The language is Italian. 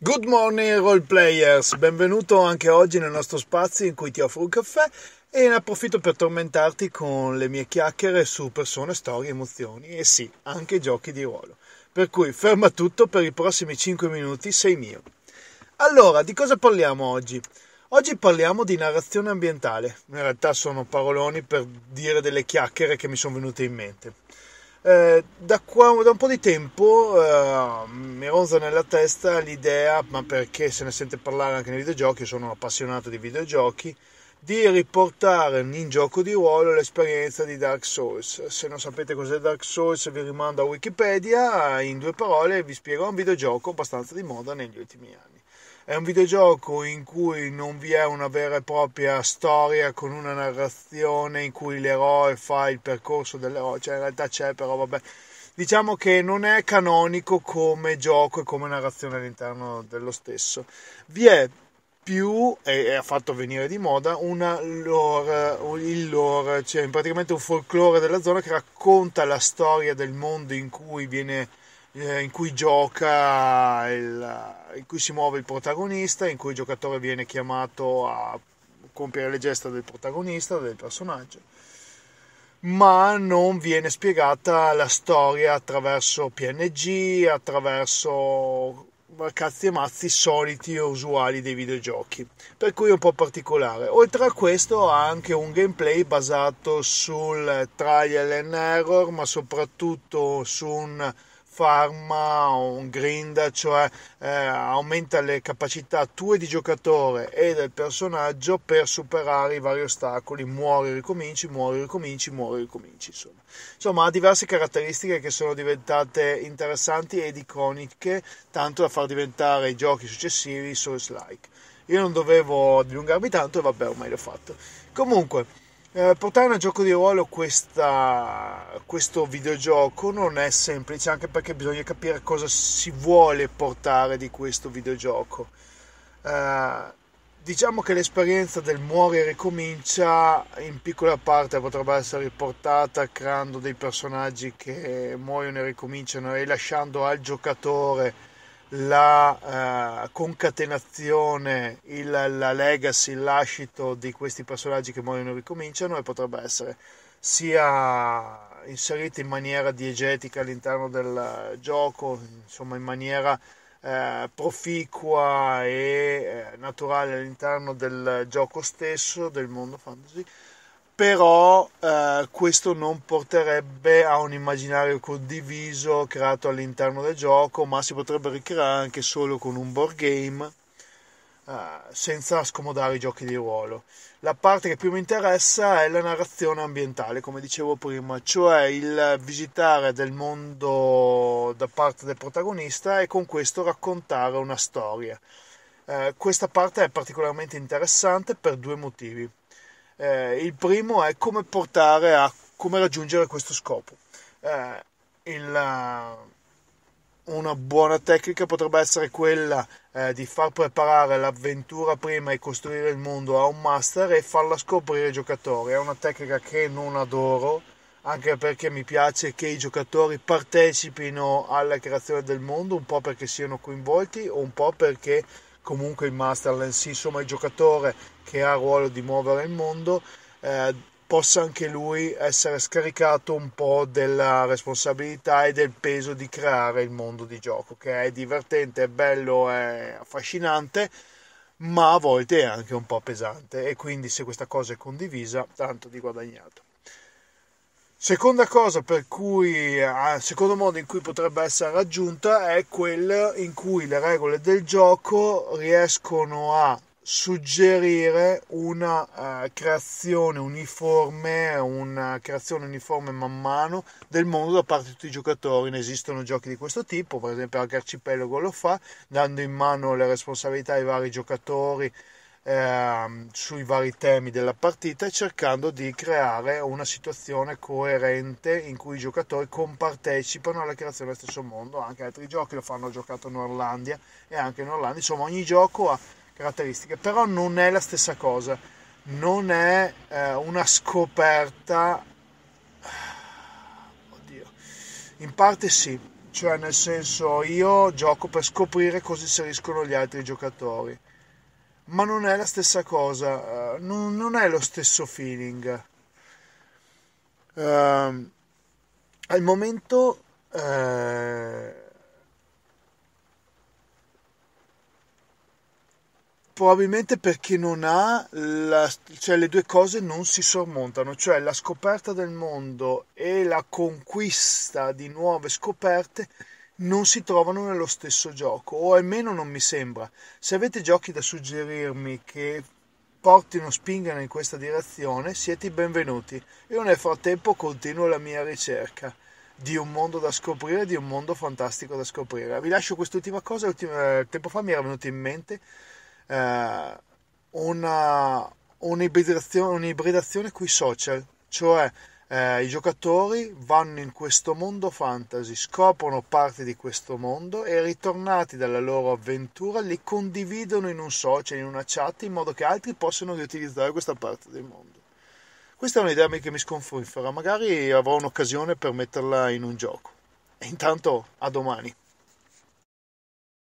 Good morning role players, benvenuto anche oggi nel nostro spazio in cui ti offro un caffè e ne approfitto per tormentarti con le mie chiacchiere su persone, storie, emozioni e sì, anche giochi di ruolo. Per cui ferma tutto per i prossimi 5 minuti, sei mio. Allora, di cosa parliamo oggi? Oggi parliamo di narrazione ambientale. In realtà sono paroloni per dire delle chiacchiere che mi sono venute in mente. Eh, da, qua, da, un po' di tempo eh, mi ronza nella testa l'idea, ma perché se ne sente parlare anche nei videogiochi, sono un appassionato di videogiochi, di riportare in gioco di ruolo l'esperienza di Dark Souls. Se non sapete cos'è Dark Souls vi rimando a Wikipedia, in due parole vi spiego, è un videogioco abbastanza di moda negli ultimi anni. È un videogioco in cui non vi è una vera e propria storia con una narrazione in cui l'eroe fa il percorso dell'eroe, oh, cioè in realtà c'è però vabbè. Diciamo che non è canonico come gioco e come narrazione all'interno dello stesso. Vi è più, e ha fatto venire di moda, una lore, il lore, cioè praticamente un folklore della zona che racconta la storia del mondo in cui viene eh, in cui gioca, il, in cui si muove il protagonista, in cui il giocatore viene chiamato a compiere le gesta del protagonista, del personaggio, ma non viene spiegata la storia attraverso PNG, attraverso cazzi e mazzi soliti e usuali dei videogiochi, per cui è un po' particolare. Oltre a questo ha anche un gameplay basato sul trial and error, ma soprattutto su un farma un grinda, cioè eh, aumenta le capacità tue di giocatore e del personaggio per superare i vari ostacoli, muori, ricominci, muori, ricominci, muori, ricominci. Insomma. insomma, ha diverse caratteristiche che sono diventate interessanti ed iconiche, tanto da far diventare i giochi successivi Souls-like. Io non dovevo dilungarmi tanto e vabbè, ormai l'ho fatto. Comunque eh, portare a gioco di ruolo questa, questo videogioco non è semplice, anche perché bisogna capire cosa si vuole portare di questo videogioco. Eh, diciamo che l'esperienza del muore e ricomincia in piccola parte potrebbe essere riportata creando dei personaggi che muoiono e ricominciano e lasciando al giocatore la eh, concatenazione, il, la legacy, il lascito di questi personaggi che muoiono e ricominciano e potrebbe essere sia inserita in maniera diegetica all'interno del gioco, insomma in maniera eh, proficua e eh, naturale all'interno del gioco stesso, del mondo fantasy, però eh, questo non porterebbe a un immaginario condiviso creato all'interno del gioco, ma si potrebbe ricreare anche solo con un board game eh, senza scomodare i giochi di ruolo. La parte che più mi interessa è la narrazione ambientale, come dicevo prima, cioè il visitare del mondo da parte del protagonista e con questo raccontare una storia. Eh, questa parte è particolarmente interessante per due motivi. Eh, il primo è come portare a come raggiungere questo scopo. Eh, il, eh, una buona tecnica potrebbe essere quella eh, di far preparare l'avventura prima e costruire il mondo a un master e farla scoprire ai giocatori. È una tecnica che non adoro, anche perché mi piace che i giocatori partecipino alla creazione del mondo, un po' perché siano coinvolti o un po' perché comunque il Masterlands, insomma il giocatore che ha il ruolo di muovere il mondo, eh, possa anche lui essere scaricato un po' della responsabilità e del peso di creare il mondo di gioco, che è divertente, è bello, è affascinante, ma a volte è anche un po' pesante e quindi se questa cosa è condivisa, tanto di guadagnato. Seconda cosa per cui, eh, secondo modo in cui potrebbe essere raggiunta è quella in cui le regole del gioco riescono a suggerire una uh, creazione uniforme, una creazione uniforme man mano del mondo da parte di tutti i giocatori. Ne esistono giochi di questo tipo, per esempio Archipelago lo fa, dando in mano le responsabilità ai vari giocatori eh, sui vari temi della partita e cercando di creare una situazione coerente in cui i giocatori compartecipano alla creazione del stesso mondo. Anche altri giochi lo fanno, ho giocato in Orlandia e anche in Orlandia, Insomma, ogni gioco ha caratteristiche, però non è la stessa cosa, non è eh, una scoperta. Oddio, in parte sì, cioè nel senso io gioco per scoprire cosa inseriscono gli altri giocatori ma non è la stessa cosa, uh, non, non, è lo stesso feeling. Uh, al momento uh, probabilmente perché non ha la, cioè le due cose non si sormontano, cioè la scoperta del mondo e la conquista di nuove scoperte non si trovano nello stesso gioco, o almeno non mi sembra. Se avete giochi da suggerirmi che portino, spingano in questa direzione, siete i benvenuti. Io nel frattempo continuo la mia ricerca di un mondo da scoprire, di un mondo fantastico da scoprire. Vi lascio quest'ultima cosa, ultima, tempo fa mi era venuto in mente eh, una, un'ibridazione, un'ibridazione coi social, cioè eh, I giocatori vanno in questo mondo fantasy, scoprono parte di questo mondo e ritornati dalla loro avventura li condividono in un social, in una chat, in modo che altri possano riutilizzare questa parte del mondo. Questa è un'idea che mi sconfifera, magari avrò un'occasione per metterla in un gioco. E intanto a domani.